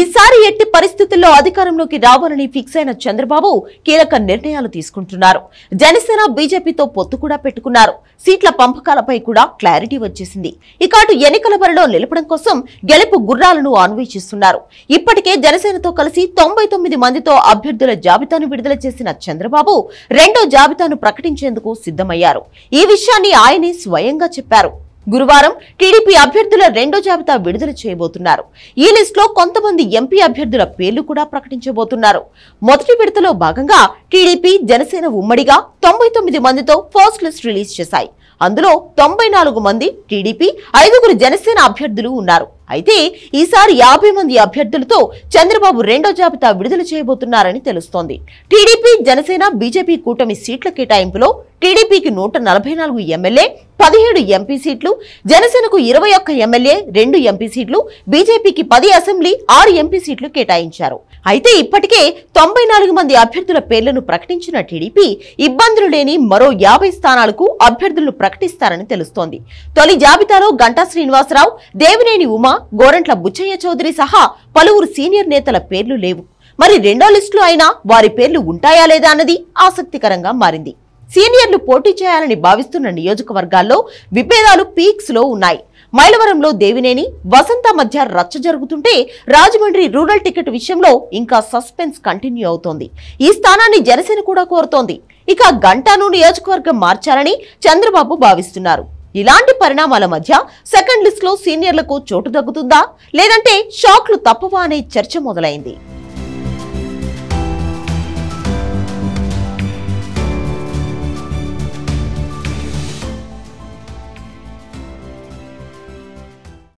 ఈసారి ఎట్టి పరిస్థితుల్లో అధికారంలోకి రావాలని ఫిక్స్ అయిన చంద్రబాబు కీలక నిర్ణయాలు తీసుకుంటున్నారు జనసేన బీజేపీతో పొత్తు కూడా పెట్టుకున్నారు సీట్ల పంపకాలపై కూడా క్లారిటీ వచ్చేసింది ఇక అటు ఎన్నికల బరిలో నిలపడం కోసం గెలుపు గుర్రాలను అన్వేషిస్తున్నారు ఇప్పటికే జనసేనతో కలిసి తొంభై మందితో అభ్యర్థుల జాబితాను విడుదల చేసిన చంద్రబాబు రెండో జాబితాను ప్రకటించేందుకు సిద్ధమయ్యారు ఈ విషయాన్ని ఆయనే స్వయంగా చెప్పారు గురువారం టీడీపీ అభ్యర్థుల రెండో జాబితా విడుదల చేయబోతున్నారు ఈ లిస్టులో కొంతమంది ఎంపీ అభ్యర్థుల పేర్లు కూడా ప్రకటించబోతున్నారు మొదటి విడతలో భాగంగా టీడీపీ జనసేన ఉమ్మడిగా తొంభై తొమ్మిది మందితో ఫస్ట్ లిస్ట్ రిలీజ్ చేశాయి అందులో తొంభై నాలుగు మంది టీడీపీ ఐదుగురు జనసేన అభ్యర్థులు ఉన్నారు అయితే ఈసారి యాభై మంది అభ్యర్థులతో చంద్రబాబు రెండో జాబితా విడుదల చేయబోతున్నారని తెలుస్తోంది టీడీపీ జనసేన బీజేపీ కూటమి సీట్ల కేటాయింపులో టీడీపీకి నూట నలభై నాలుగు ఎమ్మెల్యే పదిహేడు ఎంపీ సీట్లు జనసేనకు ఇరవై ఒక్క ఎమ్మెల్యే రెండు ఎంపీ సీట్లు బీజేపీకి పది అసెంబ్లీ ఆరు ఎంపీ సీట్లు కేటాయించారు అయితే ఇప్పటికే తొంభై నాలుగు మంది అభ్యర్థుల పేర్లను ప్రకటించిన టీడీపీ ఇబ్బంది స్వతంత్రుడేని మరో యాభై స్థానాలకు అభ్యర్థులను ప్రకటిస్తారని తెలుస్తోంది తొలి జాబితాలో గంటా శ్రీనివాసరావు దేవినేని ఉమా గోరంట్ల బుచ్చయ్య చౌదరి సహా పలువురు సీనియర్ నేతల పేర్లు లేవు మరి రెండో లిస్టులు అయినా వారి పేర్లు ఉంటాయా లేదా అన్నది ఆసక్తికరంగా మారింది సీనియర్లు పోటీ చేయాలని భావిస్తున్న నియోజకవర్గాల్లో విభేదాలు పీక్స్ లో ఉన్నాయి మైలవరంలో దేవినేని వసంత మధ్య రచ్చ జరుగుతుంటే రాజమండ్రి రూరల్ టికెట్ విషయంలో ఇంకా సస్పెన్స్ కంటిన్యూ అవుతోంది ఈ స్థానాన్ని జనసేన కూడా కోరుతోంది ఇక గంటాను నియోజకవర్గం మార్చాలని చంద్రబాబు భావిస్తున్నారు ఇలాంటి పరిణామాల మధ్య సెకండ్ లిస్ట్లో సీనియర్లకు చోటు దగ్గుతుందా లేదంటే షాక్లు తప్పవా అనే చర్చ మొదలైంది